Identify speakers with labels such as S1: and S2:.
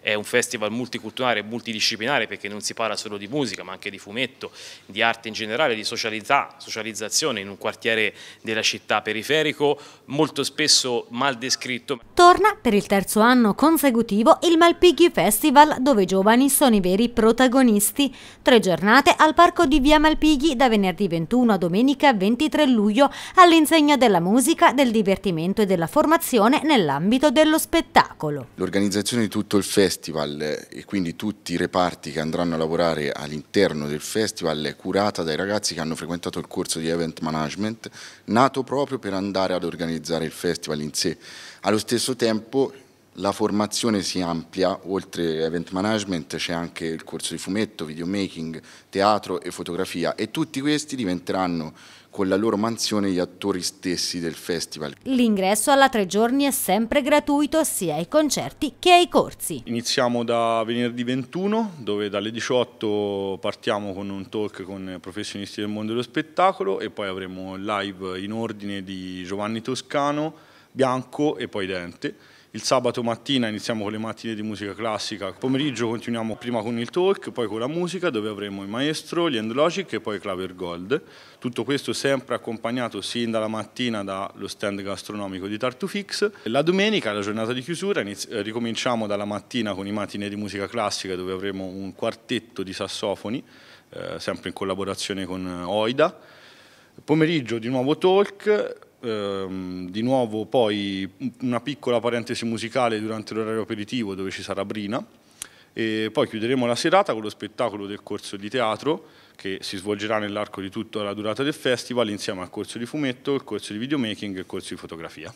S1: è un festival multiculturale e multidisciplinare perché non si parla solo di musica ma anche di fumetto, di arte in generale, di socialità, socializzazione in un quartiere della città periferico molto spesso mal descritto.
S2: Torna per il terzo anno consecutivo il Malpighi Festival dove i giovani sono i veri protagonisti. Tre giornate al parco di Via Malpighi da venerdì 21 a domenica 23 luglio all'insegna della musica, del divertimento e della formazione nell'ambito dello spettacolo.
S3: L'organizzazione di tutto il festival festival e quindi tutti i reparti che andranno a lavorare all'interno del festival è curata dai ragazzi che hanno frequentato il corso di event management nato proprio per andare ad organizzare il festival in sé. Allo stesso tempo la formazione si amplia, oltre event management c'è anche il corso di fumetto, videomaking, teatro e fotografia e tutti questi diventeranno con la loro mansione gli attori stessi del
S4: festival.
S2: L'ingresso alla tre giorni è sempre gratuito sia ai concerti che ai corsi.
S4: Iniziamo da venerdì 21 dove dalle 18 partiamo con un talk con professionisti del mondo dello spettacolo e poi avremo live in ordine di Giovanni Toscano, Bianco e poi Dente il sabato mattina iniziamo con le mattine di musica classica, pomeriggio continuiamo prima con il talk, poi con la musica dove avremo il maestro, gli end logic e poi Claver Gold. Tutto questo sempre accompagnato sin dalla mattina dallo stand gastronomico di Tartufix. La domenica, la giornata di chiusura, eh, ricominciamo dalla mattina con i mattine di musica classica dove avremo un quartetto di sassofoni, eh, sempre in collaborazione con eh, Oida. Pomeriggio di nuovo talk, ehm, di nuovo poi una piccola parentesi musicale durante l'orario aperitivo dove ci sarà Brina e poi chiuderemo la serata con lo spettacolo del corso di teatro che si svolgerà nell'arco di tutta la durata del festival insieme al corso di fumetto, il corso di videomaking e il corso di fotografia.